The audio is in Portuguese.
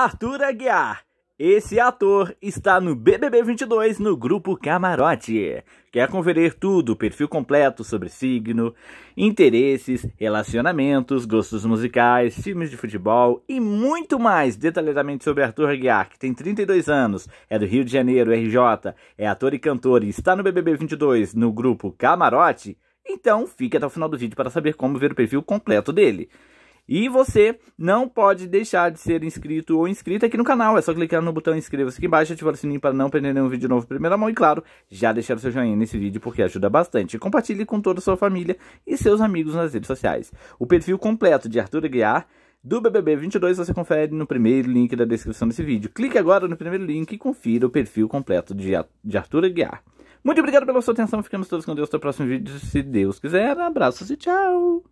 Arthur Aguiar. Esse ator está no BBB 22 no grupo Camarote. Quer conferir tudo, perfil completo sobre signo, interesses, relacionamentos, gostos musicais, filmes de futebol e muito mais detalhadamente sobre Arthur Aguiar, que tem 32 anos, é do Rio de Janeiro, RJ, é ator e cantor e está no BBB 22 no grupo Camarote? Então fique até o final do vídeo para saber como ver o perfil completo dele. E você não pode deixar de ser inscrito ou inscrita aqui no canal. É só clicar no botão inscreva-se aqui embaixo, ativar o sininho para não perder nenhum vídeo novo em primeira mão. E claro, já deixar o seu joinha nesse vídeo porque ajuda bastante. Compartilhe com toda a sua família e seus amigos nas redes sociais. O perfil completo de Arthur Aguiar do BBB 22 você confere no primeiro link da descrição desse vídeo. Clique agora no primeiro link e confira o perfil completo de, de Arthur Aguiar. Muito obrigado pela sua atenção. Ficamos todos com Deus até o próximo vídeo, se Deus quiser. Abraços e tchau!